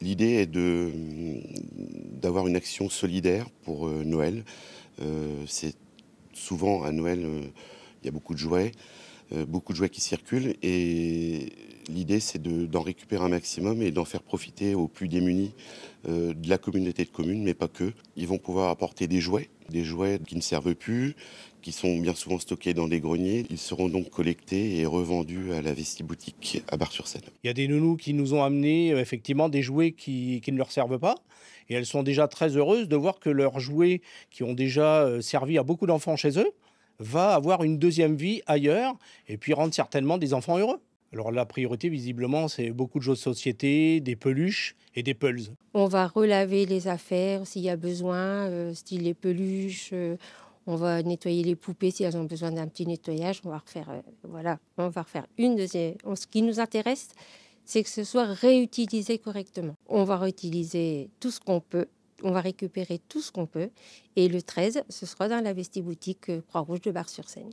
L'idée est d'avoir une action solidaire pour euh, Noël. Euh, c'est souvent à Noël, euh, il y a beaucoup de jouets, beaucoup de jouets qui circulent et L'idée, c'est d'en récupérer un maximum et d'en faire profiter aux plus démunis euh, de la communauté de communes, mais pas que. Ils vont pouvoir apporter des jouets, des jouets qui ne servent plus, qui sont bien souvent stockés dans des greniers. Ils seront donc collectés et revendus à la vestiboutique à Bar-sur-Seine. Il y a des nounous qui nous ont amené euh, effectivement des jouets qui, ne leur servent pas. Et elles sont déjà très heureuses de voir que leurs jouets, qui ont déjà euh, servi à beaucoup d'enfants chez eux, va avoir une deuxième vie ailleurs et puis rendre certainement des enfants heureux. Alors la priorité, visiblement, c'est beaucoup de jeux de société, des peluches et des puzzles. On va relaver les affaires s'il y a besoin, euh, style les peluches. Euh, on va nettoyer les poupées si elles ont besoin d'un petit nettoyage. On va refaire, euh, voilà, on va refaire une deuxième. Ce qui nous intéresse, c'est que ce soit réutilisé correctement. On va réutiliser tout ce qu'on peut. On va récupérer tout ce qu'on peut. Et le 13, ce sera dans la vestiboutique euh, Croix-Rouge de Bar-sur-Seine.